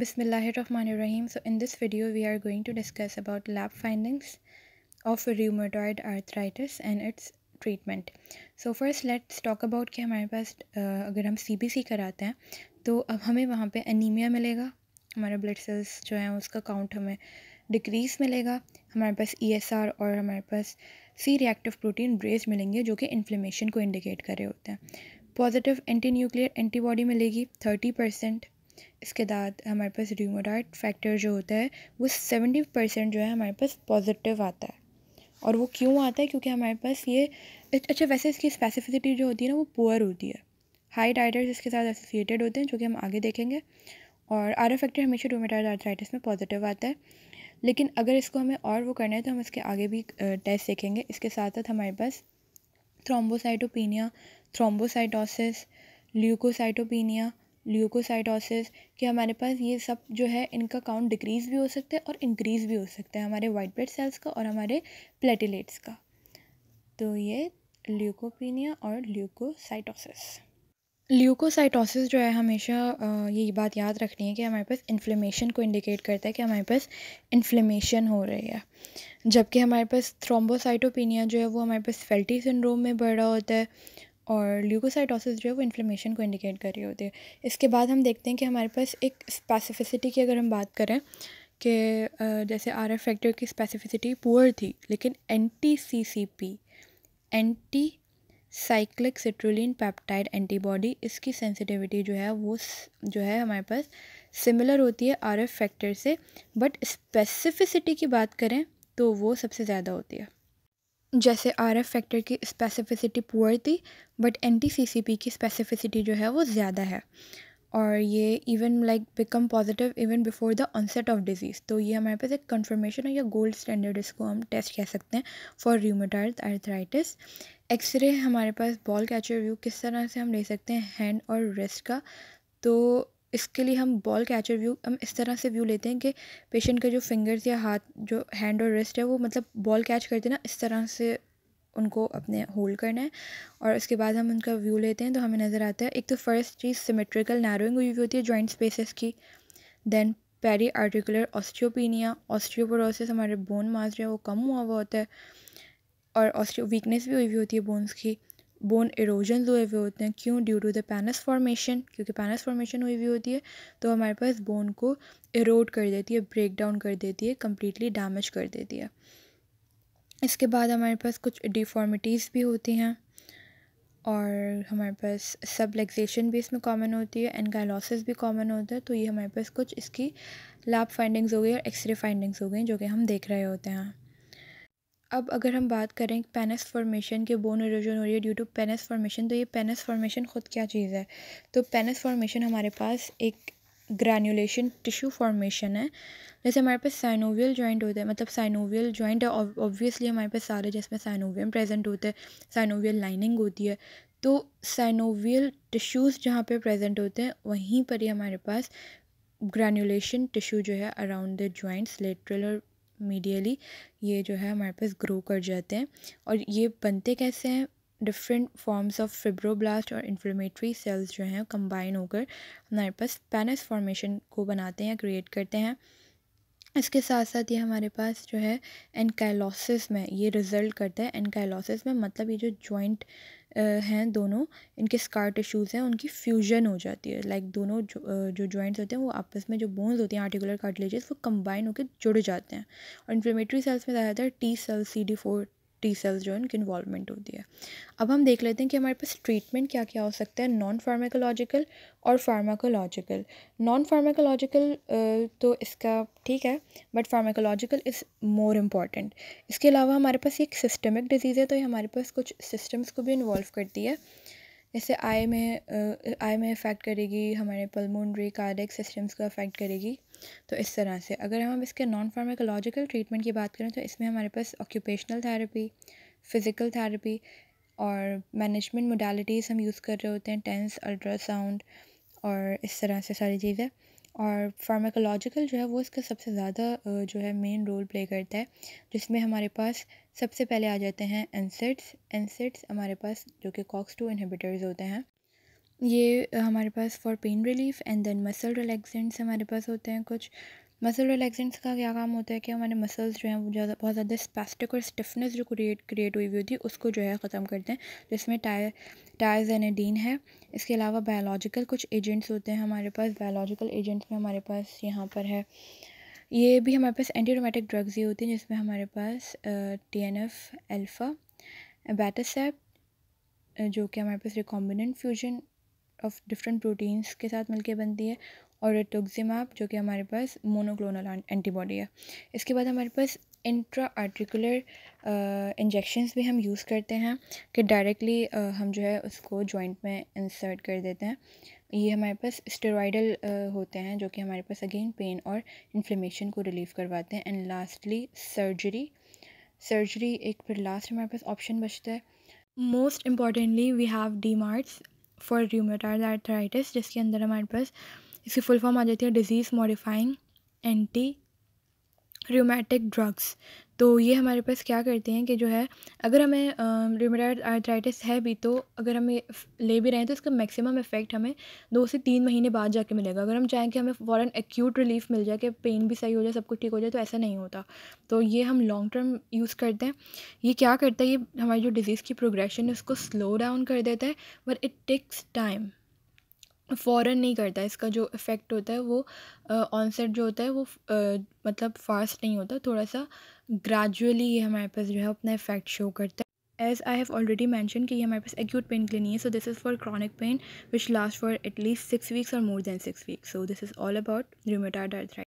Bismillahirrahmanirrahim. So in this video we are going to discuss about lab findings of rheumatoid arthritis and its treatment so first let's talk about कि हमारे पास अगर हम C B C कराते हैं तो अब हमें वहाँ पे अनीमिया मिलेगा हमारा ब्लड सेल्स जो हैं उसका काउंट हमें डिक्रीज मिलेगा हमारे पास ई एस आर और हमारे पास सी रिएक्टिव प्रोटीन ब्रेज मिलेंगे जो कि इन्फ्लेमेशन को इंडिकेट कर रहे होते हैं पॉजिटिव एंटी न्यूक्लियर एंटीबॉडी मिलेगी थर्टी परसेंट इसके बाद हमारे पास रिमोडाइट फैक्टर जो होता है वो सेवेंटी परसेंट जो है हमारे पास पॉजिटिव आता है और वो क्यों आता है क्योंकि हमारे पास ये अच्छा वैसे इसकी स्पेसिफिसिटी जो होती है ना वो पुअर होती है हाई डाइटर्स इसके साथ एसोसिएटेड होते हैं जो कि हम आगे देखेंगे और आर फैक्टर हमेशा रोमेटाइड आर्थराइटिस में पॉजिटिव आता है लेकिन अगर इसको हमें और वो करना है तो हम इसके आगे भी टेस्ट देखेंगे इसके साथ साथ हमारे पास थ्रोम्बोसाइटोपिनिया थ्रोम्बोसाइटोसिस ल्यूकोसाइटोपिनिया ल्यूकोसाइटोसिस कि हमारे पास ये सब जो है इनका काउंट डिक्रीज़ भी हो सकता है और इंक्रीज़ भी हो सकता है हमारे वाइट ब्लड सेल्स का और हमारे प्लेटिलेट्स का तो ये ल्यूकोपीनिया और ल्यूकोसाइटोसिस ल्यूकोसाइटोसिस जो है हमेशा ये बात याद रखनी है कि हमारे पास इन्फ्लेमेशन को इंडिकेट करता है कि हमारे पास इन्फ्लेमेशन हो रही है जबकि हमारे पास थ्रोम्बोसाइटोपिनिया जो है वो हमारे पास फेल्टी सिंड्रोम में बढ़ रहा होता है और ल्यूकोसाइटोसिस जो है वो इन्फ्लेमेशन को इंडिकेट कर रही होती है इसके बाद हम देखते हैं कि हमारे पास एक स्पेसिफिसिटी की अगर हम बात करें कि जैसे आर एफ फैक्टर की स्पेसिफिसिटी पुअर थी लेकिन anti C C P anti cyclic citrulline peptide antibody इसकी सेंसिटिविटी जो है वो जो है हमारे पास सिमिलर होती है आर एफ फैक्टर से बट स्पेसिफिसिटी की बात करें तो वो सबसे ज़्यादा होती है जैसे आर एफ फैक्टर की स्पेसिफिसिटी पुअर थी but anti C C P की स्पेसिफिसिटी जो है वो ज़्यादा है और ये even like become positive even before the onset of disease तो ये हमारे पास एक कन्फर्मेशन है या गोल्ड स्टैंडर्ड इसको हम टेस्ट कह सकते हैं फॉर र्यूमेटाइड आर्थराइटिस एक्सरे हमारे पास बॉल कैचर व्यू किस तरह से हम ले सकते हैं हैंड और रेस्ट का तो इसके लिए हम बॉल कैचर व्यू हम इस तरह से व्यू लेते हैं कि पेशेंट का जो फिंगर्स या हाथ जो हैंड और रिस्ट है वो मतलब बॉल कैच करते ना इस तरह से उनको अपने होल्ड करना है और इसके बाद हम उनका व्यू लेते हैं तो हमें नज़र आता है एक तो फर्स्ट चीज़ सिमेट्रिकल नैरोइंग हुई होती है जॉइंट स्पेसिस की then periarticular osteopenia osteoporosis हमारे बोन मास जो है वो कम हुआ हुआ होता है और ऑस्टियो वीकनेस भी हुई हुई होती है बोन्स की बोन इरोजन हुए हुए होते हैं क्यों due to the pannus formation क्योंकि पैनस फॉर्मेशन हुई हुई होती है तो हमारे पास बोन को इरोड कर देती है ब्रेक डाउन कर देती है कम्प्लीटली डैमेज कर देती है इसके बाद हमारे पास कुछ डिफॉर्मिटीज़ भी होती हैं और हमारे पास सबलेक्सेशन भी इसमें कॉमन होती है एनकाइलोसिस भी कॉमन होता है तो ये हमारे पास कुछ इसकी लैब फाइंडिंग्स हो गई और एक्सरे फाइंडिंग्स हो गई जो कि हम देख रहे होते हैं अब अगर हम बात करें पेनस फॉर्मेशन के बोन इरोजन हो रही है ड्यू टू पेनस फॉर्मेशन तो ये पेनस फॉर्मेशन ख़ुद क्या चीज़ है तो पेनस फॉर्मेशन हमारे पास एक ग्रैनुलेशन टिश्यू फॉर्मेशन है जैसे हमारे पास साइनोवियल जॉइंट होता है मतलब साइनोवियल जॉइंट है ऑब्वियसली हमारे पास सारे जिसमें साइनोवियम प्रेजेंट होते हैं साइनोवियल लाइनिंग होती है तो साइनोवियल टिश्यूज़ जहाँ पे प्रेजेंट होते हैं वहीं पर ही हमारे पास ग्रैनुलेशन टिश्यू जो है अराउंड द जॉइंट्स लेटरल और मीडियली ये जो है हमारे पास ग्रो कर जाते हैं और ये बनते कैसे हैं डिफरेंट फॉर्म्स ऑफ फिब्रोब्लास्ट और इन्फ्लेमेटरी सेल्स जो हैं कंबाइन होकर हमारे पास पेनस फॉर्मेशन को बनाते हैं क्रिएट करते हैं इसके साथ साथ ये हमारे पास जो है एनकाइलोसिस में ये रिज़ल्ट करता है एनकाइलोसिस में मतलब ये जो जॉइंट हैं दोनों इनके स्कार टिश्यूज़ हैं उनकी फ्यूजन हो जाती है लाइक दोनों जो जो जॉइंट्स होते हैं वो आपस में जो बोन्स होती हैं आर्टिकुलर कार्टिलेजेस वो कंबाइन होकर जुड़ जाते हैं और इन्फ्लेमेटरी सेल्स में ज़्यादातर T cells C D four T cells जो है उनकी इन्वॉलमेंट होती है अब हम देख लेते हैं कि हमारे पास ट्रीटमेंट क्या क्या हो सकता है नॉन फार्माकोलॉजिकल और फार्माकोलॉजिकल नॉन फार्माकोलॉजिकल तो इसका ठीक है but pharmacological is more important इसके अलावा हमारे पास एक सिस्टमिक डिजीज़ है तो ये हमारे पास कुछ सिस्टम्स को भी इन्वॉल्व करती है जैसे आई में आई में इफ़ेक्ट करेगी हमारे पलमोनरी कार्डिक सिस्टम्स को अफेक्ट करेगी तो इस तरह से अगर हम इसके नॉन फार्माकोलॉजिकल ट्रीटमेंट की बात करें तो इसमें हमारे पास ऑक्यूपेशनल थेरेपी फ़िज़िकल थेरेपी और मैनेजमेंट मोडालिटीज़ हम यूज़ कर रहे होते हैं टेंस अल्ट्रासाउंड और इस तरह से सारी चीज़ें और फार्माकोलॉजिकल जो है वो इसका सबसे ज़्यादा जो है मेन रोल प्ले करता है जिसमें हमारे पास सबसे पहले आ जाते हैं एनसेट्स एनसेट्स हमारे पास जो कि कॉक्स टू इनहिबिटर्स होते हैं ये हमारे पास for pain relief and then muscle relaxants हमारे पास होते हैं कुछ मसल रिलैक्सेंट्स का क्या काम होता है कि हमारे मसल्स जो हैं वो ज़्यादा बहुत ज़्यादा स्पेस्टिक और स्टिफनेस जो क्रिएट क्रिएट हुई हुई थी उसको जो है ख़त्म करते हैं जिसमें टायर टायरजेनेडीन है इसके अलावा बायोलॉजिकल कुछ एजेंट्स होते हैं हमारे पास बायोलॉजिकल एजेंट्स में हमारे पास यहाँ पर है ये भी हमारे पास एंटीरोमेटिक ड्रग्स ही होती हैं जिसमें हमारे पास T N F alpha abatacept जो कि हमारे पास recombinant fusion of different proteins के साथ मिलकर बनती है और रेटोक्जिमाप जो कि हमारे पास मोनोक्लोनल एंटीबॉडी है इसके बाद हमारे पास इंट्रा आर्टिकुलर इंजेक्शंस भी हम यूज़ करते हैं कि डायरेक्टली हम जो है उसको जॉइंट में इंसर्ट कर देते हैं ये हमारे पास स्टेरॉइडल होते हैं जो कि हमारे पास अगेन पेन और इन्फ्लेमेशन को रिलीव करवाते हैं एंड लास्टली सर्जरी सर्जरी एक फिर लास्ट हमारे पास ऑप्शन बचता है most importantly we have DMARDs for rheumatoid arthritis जिसके अंदर हमारे पास इसकी फुल फॉर्म आ जाती है disease modifying anti rheumatic drugs तो ये हमारे पास क्या करते हैं कि जो है अगर हमें रिमोडाइड आर्थराइटिस है भी तो अगर हम ले भी रहे हैं तो इसका मैक्सिमम इफ़ेक्ट हमें दो से तीन महीने बाद जाके मिलेगा अगर हम चाहें कि हमें फ़ौरन एक्यूट रिलीफ मिल जाए कि पेन भी सही हो जाए सब कुछ ठीक हो जाए तो ऐसा नहीं होता तो ये हम लॉन्ग टर्म यूज़ करते हैं ये क्या करता है ये हमारी जो डिज़ीज़ की प्रोग्रेशन है उसको स्लो डाउन कर देता है बट इट टेक्स टाइम फ़ौरन नहीं करता इसका जो इफ़ेक्ट होता है वो ऑनसेट जो होता है वो मतलब फ़ास्ट नहीं होता थोड़ा सा ग्रेजुअली ये हमारे पास जो है अपना इफ़ेक्ट शो करता है as I have already mention कि ये हमारे पास एक्यूट पेन के लिए नहीं है so this is for chronic pain which last for at least six weeks और more than six weeks so this is all about rheumatoid arthritis